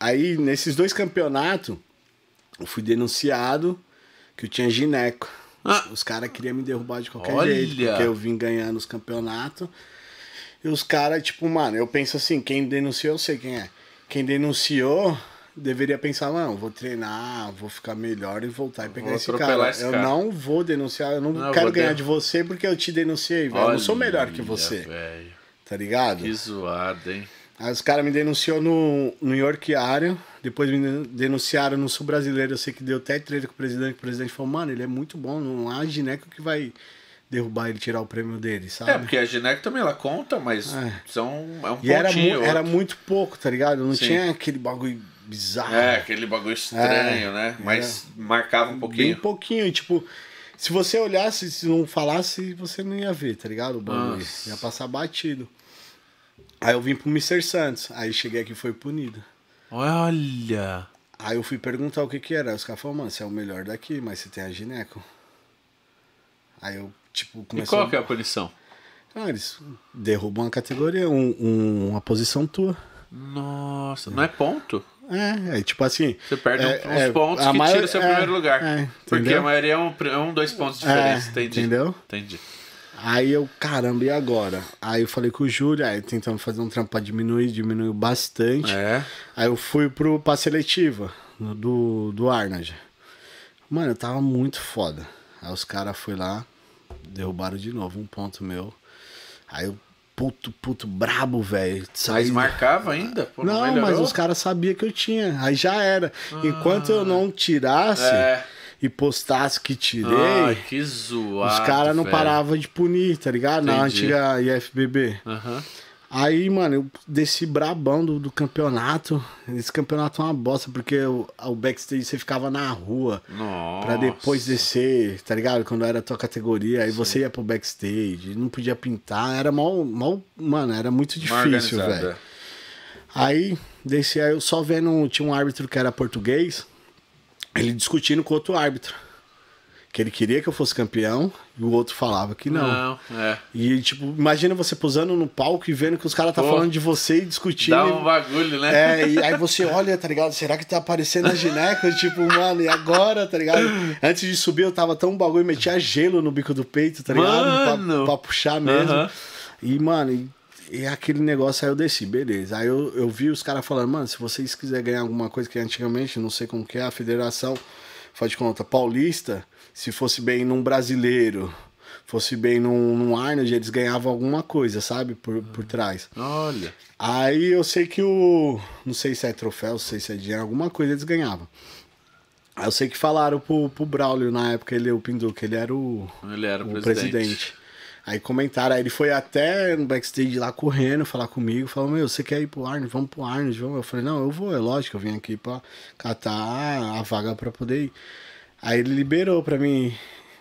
Aí, nesses dois campeonatos, eu fui denunciado que eu tinha gineco. Ah. Os caras queriam me derrubar de qualquer Olha. jeito, porque eu vim ganhando os campeonatos. E os caras, tipo, mano, eu penso assim, quem denunciou, eu sei quem é. Quem denunciou deveria pensar, não, vou treinar, vou ficar melhor e voltar e pegar esse cara. esse cara. Eu não vou denunciar, eu não, não quero ganhar de você porque eu te denunciei, velho. Eu não sou melhor que você. Véio. Tá ligado? Que zoado, hein? Aí os caras me denunciou no New York área, depois me denunciaram no Sul Brasileiro, eu sei que deu até treta com o presidente, o presidente falou, mano, ele é muito bom, não há gineco que vai derrubar ele, tirar o prêmio dele, sabe? É, porque a gineco também, ela conta, mas é. são, é um e era, mu era, muito pouco, tá ligado? Não Sim. tinha aquele bagulho bizarro. É, aquele bagulho estranho, é, né? Mas é. marcava um pouquinho. Bem pouquinho, e tipo... Se você olhasse, se não falasse, você não ia ver, tá ligado? O bagulho ia passar batido. Aí eu vim pro Mr. Santos. Aí cheguei aqui e foi punido. Olha! Aí eu fui perguntar o que que era. Os caras falaram, mano, você é o melhor daqui, mas você tem a gineco. Aí eu, tipo, comecei. E qual a... que é a punição? Ah, eles derrubam uma categoria, um, um, uma posição tua. Nossa, não é ponto? É, é tipo assim. Você perde é, uns é, pontos que maior... tira o seu primeiro é, lugar. É, porque a maioria é um, é um dois pontos diferentes, entendi. Entendeu? Entendi. Aí eu, caramba, e agora? Aí eu falei com o Júlio, aí tentamos fazer um trampo pra diminuir, diminuiu bastante. É. Aí eu fui pro, pra seletiva do, do Arnage. Mano, eu tava muito foda. Aí os caras foi lá, derrubaram de novo um ponto meu. Aí eu, puto, puto, brabo, velho. Mas marcava ainda? Pô, não, não mas os caras sabiam que eu tinha. Aí já era. Ah. Enquanto eu não tirasse. É e postasse que tirei. Ai, que zoado. Os caras não paravam de punir, tá ligado? Entendi. Na antiga IFBB. Uhum. Aí, mano, eu desci brabão do, do, campeonato. Esse campeonato é uma bosta, porque o, o backstage você ficava na rua. Nossa. Pra depois descer, tá ligado? Quando era a tua categoria. Aí Sim. você ia pro backstage, não podia pintar. Era mal. mal mano, era muito difícil, velho. Aí, desci, aí eu só vendo. Tinha um árbitro que era português ele discutindo com outro árbitro. Que ele queria que eu fosse campeão e o outro falava que não. não é. E, tipo, imagina você posando no palco e vendo que os caras tá Pô, falando de você e discutindo. Dá um bagulho, né? É, e aí você olha, tá ligado? Será que tá aparecendo a gineca? tipo, mano, e agora, tá ligado? Antes de subir, eu tava tão bagulho, metia gelo no bico do peito, tá ligado? Mano. Pra, pra puxar mesmo. Uh -huh. E, mano, e aquele negócio aí eu desci, beleza. Aí eu, eu vi os caras falando, mano, se vocês quiserem ganhar alguma coisa que antigamente, não sei como que é, a federação, faz de conta, paulista, se fosse bem num brasileiro, fosse bem num, num Arnold, eles ganhavam alguma coisa, sabe? Por, por trás. Olha. Aí eu sei que o. Não sei se é troféu, não sei se é dinheiro, alguma coisa eles ganhavam. eu sei que falaram pro, pro Braulio na época, ele, o Pinduca, ele era o. Ele era o, o presidente. presidente. Aí comentaram, aí ele foi até no backstage lá correndo falar comigo, falou, meu, você quer ir pro Arnold? Vamos pro Arnold, vamos. Eu falei, não, eu vou, é lógico, eu vim aqui pra catar a vaga pra poder ir. Aí ele liberou pra mim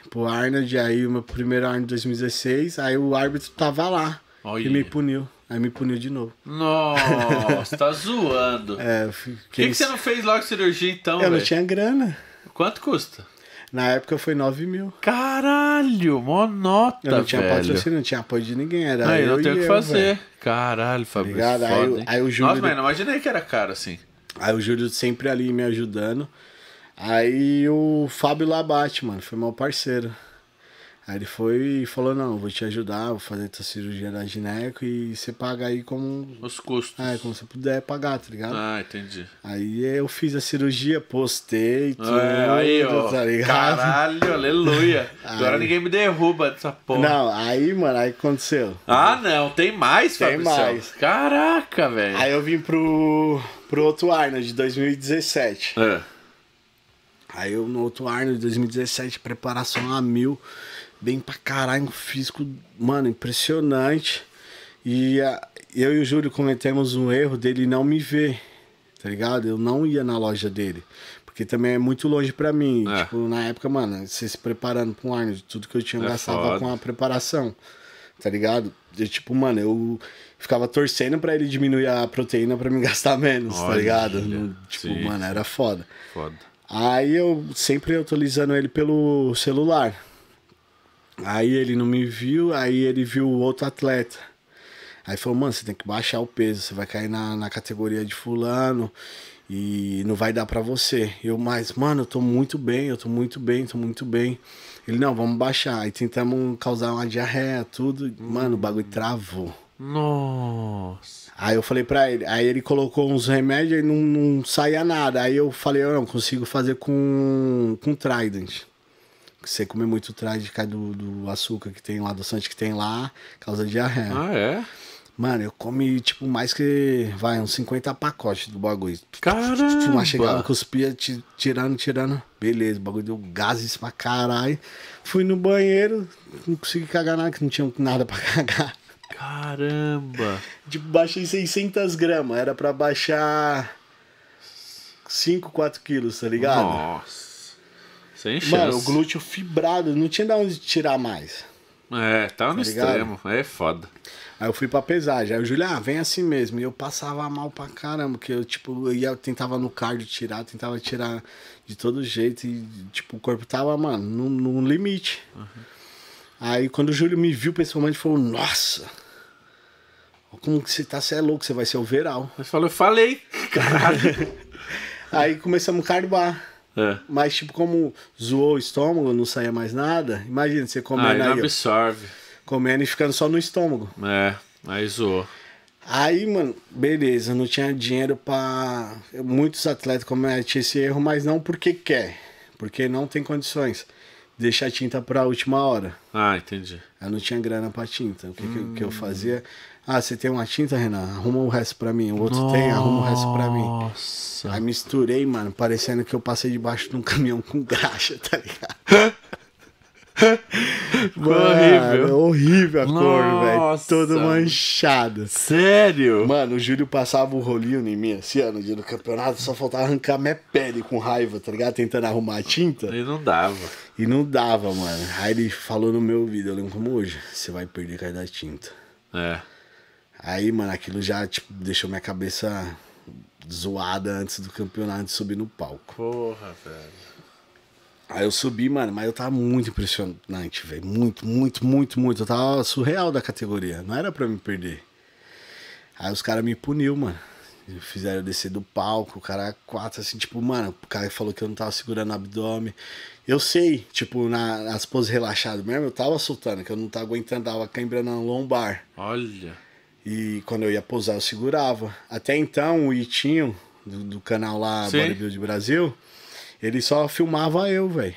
pro Arnold, aí o meu primeiro Arnold 2016, aí o árbitro tava lá e me puniu. Aí me puniu de novo. Nossa, tá zoando. É, O que, que, você não fez logo cirurgia então? Eu véio? não tinha grana. Quanto custa? Na época foi 9 mil. Caralho, mó nota, Eu não tinha velho. patrocínio, não tinha apoio de ninguém. Era não, eu, não tenho o que fazer. Velho. Caralho, Fabrício. Foda, aí, aí, o Júlio. Nossa, mas imaginei que era caro assim. Aí o Júlio sempre ali me ajudando. Aí o Fábio Labate, mano, foi meu parceiro. Aí ele foi e falou, não, vou te ajudar, vou fazer tua cirurgia da gineco e você paga aí como... Os custos. É, como você puder pagar, tá ligado? Ah, entendi. Aí eu fiz a cirurgia, postei, tudo, é, aí, ó, tá ligado? Caralho, aleluia. Aí... Agora ninguém me derruba dessa porra. Não, aí, mano, aí aconteceu. Ah, não, tem mais, Tem mais. Caraca, velho. Aí eu vim pro, pro outro Arnold de 2017. É. Aí eu, no outro ano de 2017, preparação a mil, bem pra caralho, um físico, mano, impressionante. E a, eu e o Júlio cometemos um erro dele não me ver, tá ligado? Eu não ia na loja dele. Porque também é muito longe para mim. É. Tipo, na época, mano, você se preparando pra um Arnold, tudo que eu tinha é gastava foda. com a preparação, tá ligado? E, tipo, mano, eu ficava torcendo para ele diminuir a proteína para me gastar menos, tá Olha, tá ligado? Filha. Tipo, sim, mano, era foda. Foda. Aí eu sempre atualizando ele pelo celular. Aí ele não me viu, aí ele viu o outro atleta. Aí falou, mano, você tem que baixar o peso, você vai cair na, na categoria de fulano e não vai dar para você. Eu, mas, mano, eu tô muito bem, eu tô muito bem, tô muito bem. Ele, não, vamos baixar. Aí tentamos causar uma diarreia, tudo. Mano, o bagulho travou. Nossa. Aí eu falei pra ele, aí ele colocou uns remédios e não, não saía nada. Aí eu falei, eu não consigo fazer com, com Trident. Você comer muito Trident, cai do, do açúcar que tem lá, adoçante que tem lá, causa diarreia. Ah, é? Mano, eu comi, tipo, mais que, vai, uns 50 pacotes do bagulho. Caramba! Tipo, mas chegava, cuspia, tirando, tirando. Beleza, o bagulho deu gases pra caralho. Fui no banheiro, não consegui cagar nada, que não tinha nada pra cagar. Caramba! Tipo, baixei 600 gramas, era para baixar 5, 4 quilos, tá ligado? Nossa! Sem chance. Mano, o glúteo fibrado, não tinha de onde tirar mais. É, tava tá, tá no ligado? extremo, é foda. Aí eu fui pra pesagem, aí o Júlio, ah, vem assim mesmo. E eu passava mal pra caramba, porque eu, tipo, eu ia, tentava no cardio tirar, tentava tirar de todo jeito. E, tipo, o corpo tava, mano, num, num limite. Uhum. Aí quando o Júlio me viu pessoalmente, falou: Nossa, como que você tá? Você é louco, você vai ser o Veral. Ele falou: Eu falei, caralho. aí começamos a carbar. É. Mas, tipo, como zoou o estômago, não saía mais nada. Imagina você comendo ah, aí. absorve. Ó, comendo e ficando só no estômago. É, aí zoou. Aí, mano, beleza, não tinha dinheiro pra. Muitos atletas cometem esse erro, mas não porque quer, porque não tem condições deixar a tinta pra última hora. Ah, entendi. Eu não tinha grana pra tinta. O que, hum. que, eu fazia? Ah, você tem uma tinta, Renan? Arruma o resto pra mim. O outro Nossa. tem, arruma o resto pra mim. Nossa. Aí misturei, mano, parecendo que eu passei debaixo de um caminhão com graxa, tá ligado? horrível. Horrível a cor, velho. Todo manchado. Sério? Mano, o Júlio passava o rolinho em mim, assim, ano dia do campeonato, só faltava arrancar minha pele com raiva, tá ligado? Tentando arrumar a tinta. E não dava. E não dava, mano. Aí ele falou no meu vídeo, eu lembro como hoje, você vai perder a da tinta. É. Aí, mano, aquilo já, tipo, deixou minha cabeça zoada antes do campeonato de subir no palco. Porra, velho. Aí eu subi, mano, mas eu tava muito impressionante, velho. Muito, muito, muito, muito. Eu tava surreal da categoria. Não era pra me perder. Aí os caras me puniu, mano. Fizeram eu descer do palco, o cara quatro, assim, tipo, mano, o cara falou que eu não tava segurando o abdômen. Eu sei, tipo, na, nas poses relaxadas mesmo, eu tava soltando, que eu não tava aguentando, tava cãibra lombar. Olha. E quando eu ia posar, eu segurava. Até então, o Itinho, do, do canal lá Bodybuild Brasil, ele só filmava eu, velho.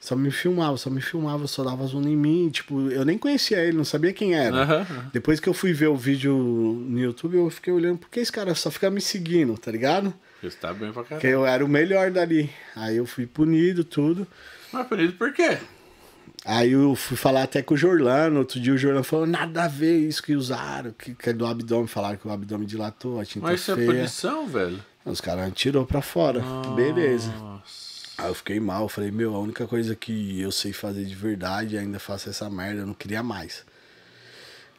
Só me filmava, só me filmava, só dava zoom em mim. Tipo, eu nem conhecia ele, não sabia quem era. Uhum, Depois que eu fui ver o vídeo no YouTube, eu fiquei olhando, por que esse cara só fica me seguindo, tá ligado? Você tá bem pra caralho. Porque eu era o melhor dali. Aí eu fui punido, tudo. Mas punido por quê? Aí eu fui falar até com o Jorlano, outro dia o Jorlano falou, nada a ver isso que usaram, que, que é do abdômen, falaram que o abdômen dilatou, a tinta Mas feia. isso é punição, velho? Os caras tirou pra fora. Nossa. Beleza. Aí eu fiquei mal, eu falei, meu, a única coisa que eu sei fazer de verdade, é ainda faço essa merda, eu não queria mais.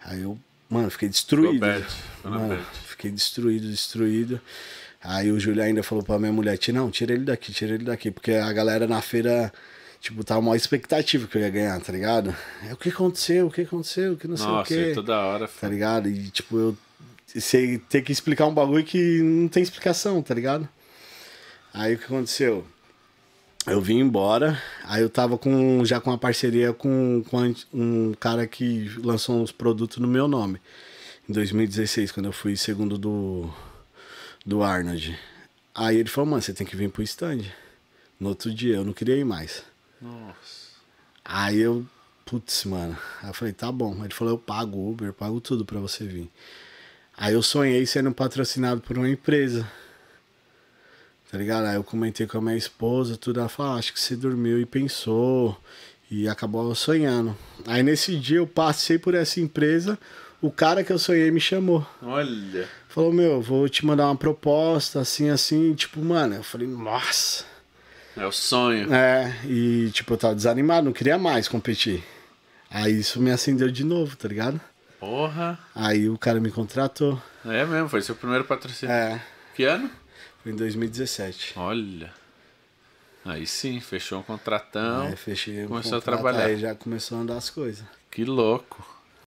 Aí eu, mano, fiquei destruído. Mano, fiquei destruído, destruído. Aí o Júlio ainda falou pra minha mulher, não, tira ele daqui, tira ele daqui, porque a galera na feira, tipo, tava uma expectativa que eu ia ganhar, tá ligado? É o que aconteceu, o que aconteceu, o que não Nossa, sei o que. Toda hora, filho. Tá ligado? E tipo, eu você tem que explicar um bagulho que não tem explicação, tá ligado? Aí o que aconteceu? Eu vim embora, aí eu tava com, já com uma parceria com, com um cara que lançou uns produtos no meu nome. Em 2016, quando eu fui segundo do, do Arnold. Aí ele falou, mano, você tem que vir pro stand. No outro dia, eu não queria ir mais. Nossa. Aí eu, putz, mano. Aí eu falei, tá bom. Ele falou, eu pago Uber, pago tudo pra você vir. Aí eu sonhei sendo patrocinado por uma empresa. Tá ligado? Aí eu comentei com a minha esposa, tudo. Ela falou: ah, Acho que você dormiu e pensou. E acabou sonhando. Aí nesse dia eu passei por essa empresa. O cara que eu sonhei me chamou. Olha. Falou: Meu, vou te mandar uma proposta, assim, assim. Tipo, mano, eu falei: Nossa. É o sonho. É, e tipo, eu tava desanimado, não queria mais competir. Aí isso me acendeu de novo, tá ligado? Porra! Aí o cara me contratou. É mesmo, foi seu primeiro patrocínio. É. Que ano? Foi em 2017. Olha. Aí sim, fechou um contratão. É, fechei um Começou contrato, a trabalhar. Aí já começou a andar as coisas. Que louco.